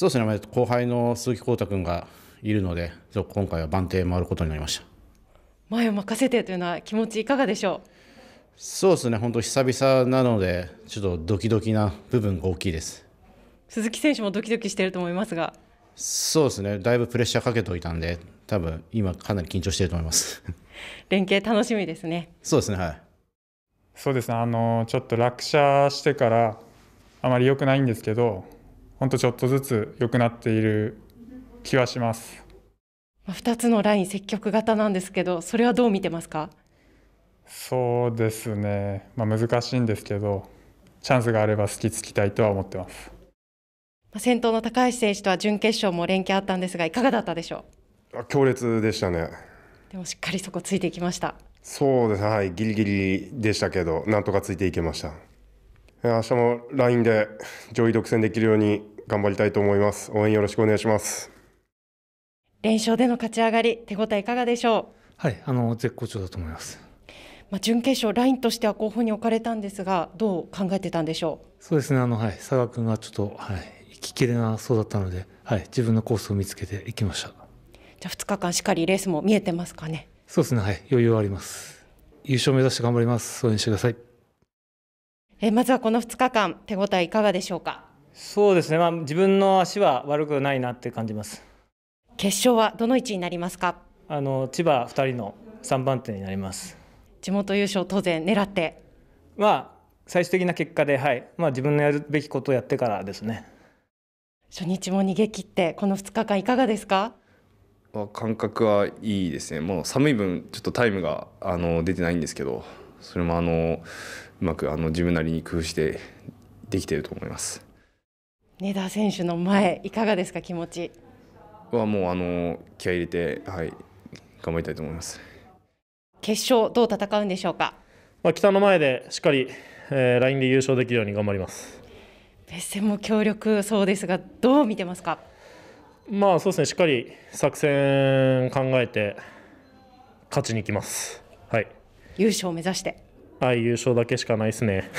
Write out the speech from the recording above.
そうですね後輩の鈴木浩太君がいるので今回は番手回ることになりました前を任せてというのは気持ちいかがでしょうそうですね本当久々なのでちょっとドキドキな部分が大きいです鈴木選手もドキドキしてると思いますがそうですねだいぶプレッシャーかけておいたんで多分今かなり緊張してると思います連携楽しみですねそうですねはいそうですねあのちょっと落車してからあまり良くないんですけど本当ちょっとずつ良くなっている気はします。2つのライン積極型なんですけど、それはどう見てますか？そうですね。まあ、難しいんですけど、チャンスがあれば好きつきたいとは思ってます。先頭の高橋選手とは準決勝も連携あったんですが、いかがだったでしょう。強烈でしたね。でもしっかりそこついていきました。そうです。はい、ギリギリでしたけど、なんとかついていけました。明日も LINE で上位独占できるように頑張りたいと思います。応援よろしくお願いします。連勝での勝ち上がり、手応えいかがでしょう。はい、あの絶好調だと思います。まあ、準決勝、ラインとしては候補に置かれたんですが、どう考えてたんでしょうそうですね、あのはい、佐賀君がちょっと、はい、行ききれなそうだったので、はい、自分のコースを見つけていきましたじゃあ、2日間、しっかりレースも見えてますかね。そうですね、はい、余裕はあります。優勝目指して頑張ります。応援してください。えまずはこの2日間、手応えいかがでしょうか。そうですね、まあ、自分の足は悪くないなって感じます。決勝はどの位置になりますか。あの千葉2人の3番手になります。地元優勝当然狙って。まあ、最終的な結果で、はい、まあ、自分のやるべきことをやってからですね。初日も逃げ切って、この2日間いかがですか。感覚はいいですね。もう寒い分、ちょっとタイムがあの出てないんですけど。それもあのうまくあの自分なりに工夫してできていると思います根田選手の前いかがですか気持ちはもうあの気合い入れてはい頑張りたいと思います決勝どう戦うんでしょうかまあ北の前でしっかり、えー、ラインで優勝できるように頑張ります別戦も強力そうですがどう見てますかまあそうですねしっかり作戦考えて勝ちにいきますはい優勝を目指してはい優勝だけしかないですね